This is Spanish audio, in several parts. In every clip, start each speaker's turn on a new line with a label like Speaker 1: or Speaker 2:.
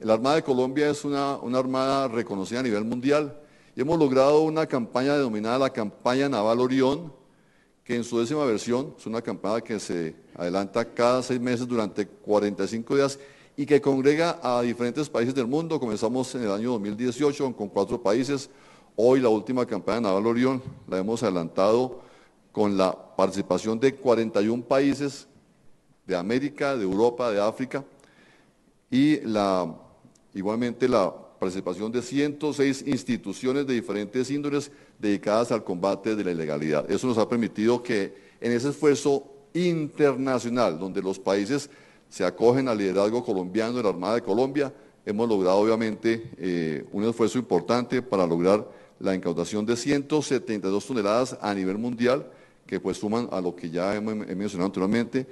Speaker 1: La Armada de Colombia es una, armada reconocida a nivel mundial y hemos logrado una campaña denominada la Campaña Naval Orión, que en su décima versión es una campaña que se adelanta cada seis meses durante 45 días y que congrega a diferentes países del mundo. Comenzamos en el año 2018 con cuatro países. Hoy la última campaña Naval Orión la hemos adelantado con la participación de 41 países de América, de Europa, de África y la Igualmente la participación de 106 instituciones de diferentes índoles dedicadas al combate de la ilegalidad. Eso nos ha permitido que en ese esfuerzo internacional, donde los países se acogen al liderazgo colombiano de la Armada de Colombia, hemos logrado obviamente eh, un esfuerzo importante para lograr la incautación de 172 toneladas a nivel mundial, que pues suman a lo que ya he mencionado anteriormente,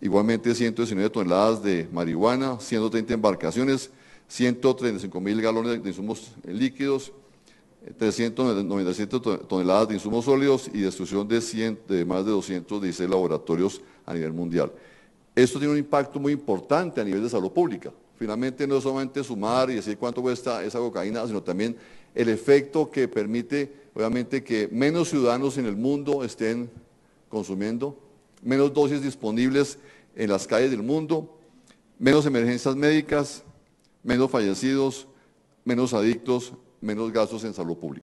Speaker 1: igualmente 119 toneladas de marihuana, 130 embarcaciones, 135 mil galones de insumos líquidos, 397 toneladas de insumos sólidos y destrucción de, de más de 216 laboratorios a nivel mundial. Esto tiene un impacto muy importante a nivel de salud pública. Finalmente no es solamente sumar y decir cuánto cuesta esa cocaína, sino también el efecto que permite, obviamente, que menos ciudadanos en el mundo estén consumiendo, menos dosis disponibles en las calles del mundo, menos emergencias médicas, menos fallecidos, menos adictos, menos gastos en salud pública.